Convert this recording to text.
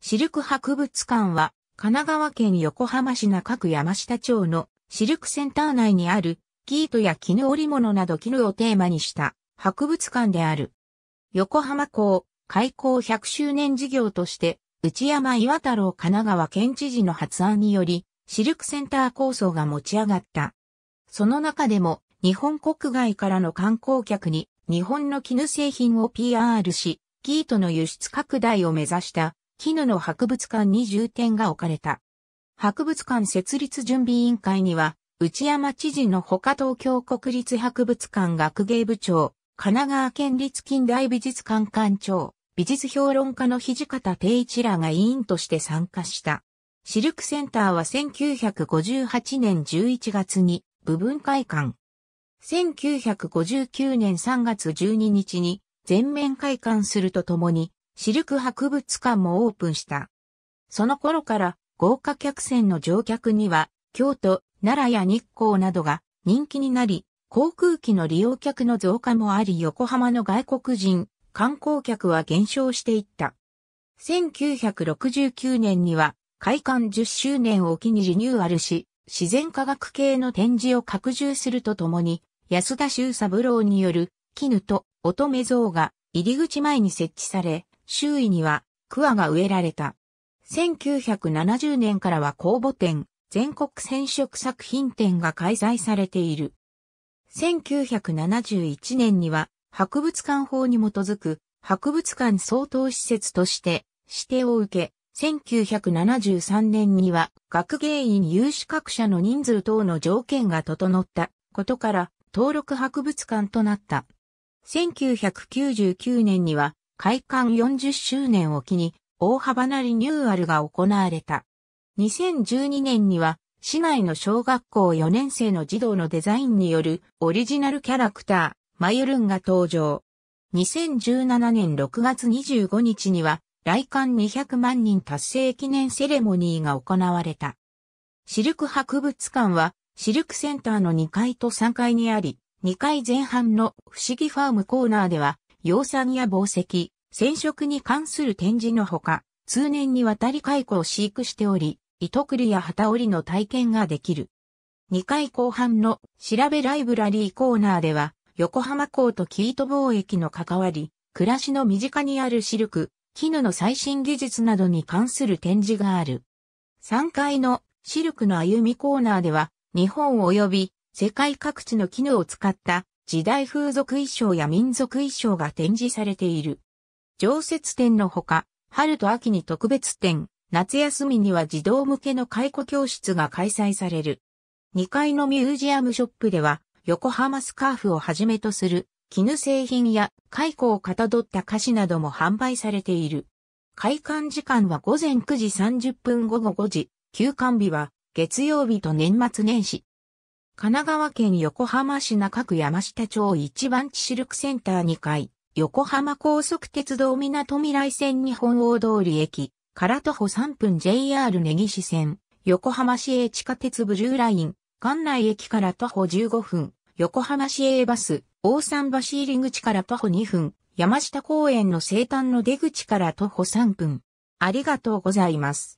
シルク博物館は、神奈川県横浜市中区山下町のシルクセンター内にある、ートや絹織物など絹をテーマにした博物館である。横浜港開港100周年事業として、内山岩太郎神奈川県知事の発案により、シルクセンター構想が持ち上がった。その中でも、日本国外からの観光客に日本の絹製品を PR し、ートの輸出拡大を目指した絹の博物館に重点が置かれた。博物館設立準備委員会には、内山知事の他東京国立博物館学芸部長、神奈川県立近代美術館館長、美術評論家の土方定一らが委員として参加した。シルクセンターは1958年11月に部分会館。1959年3月12日に全面開館するとともにシルク博物館もオープンした。その頃から豪華客船の乗客には京都、奈良や日光などが人気になり、航空機の利用客の増加もあり横浜の外国人、観光客は減少していった。1969年には開館10周年を機にリニューアルし、自然科学系の展示を拡充するとともに、安田修三郎による絹と乙女像が入り口前に設置され、周囲にはクワが植えられた。1970年からは公募展、全国染色作品展が開催されている。1971年には博物館法に基づく博物館相当施設として指定を受け、1973年には学芸員有資格者の人数等の条件が整ったことから登録博物館となった。1999年には開館40周年を機に大幅なリニューアルが行われた。2012年には市内の小学校4年生の児童のデザインによるオリジナルキャラクター、マユルンが登場。2017年6月25日には来館200万人達成記念セレモニーが行われた。シルク博物館はシルクセンターの2階と3階にあり、2階前半の不思議ファームコーナーでは養蚕や紡績、染色に関する展示のほか、通年にわたり蚕を飼育しており、糸繰りや旗織りの体験ができる。2回後半の調べライブラリーコーナーでは、横浜港と生糸貿易の関わり、暮らしの身近にあるシルク、絹の最新技術などに関する展示がある。3階のシルクの歩みコーナーでは、日本及び世界各地の絹を使った時代風俗衣装や民族衣装が展示されている。常設展のほか、春と秋に特別展、夏休みには児童向けの解雇教室が開催される。2階のミュージアムショップでは、横浜スカーフをはじめとする絹製品や解雇をかたどった菓子なども販売されている。開館時間は午前9時30分午後5時、休館日は月曜日と年末年始。神奈川県横浜市中区山下町一番地シルクセンター2階、横浜高速鉄道港未来線日本大通り駅、から徒歩3分 JR 根岸線、横浜市営地下鉄ブルーライン、館内駅から徒歩15分、横浜市営バス、大桟橋入口から徒歩2分、山下公園の生誕の出口から徒歩3分。ありがとうございます。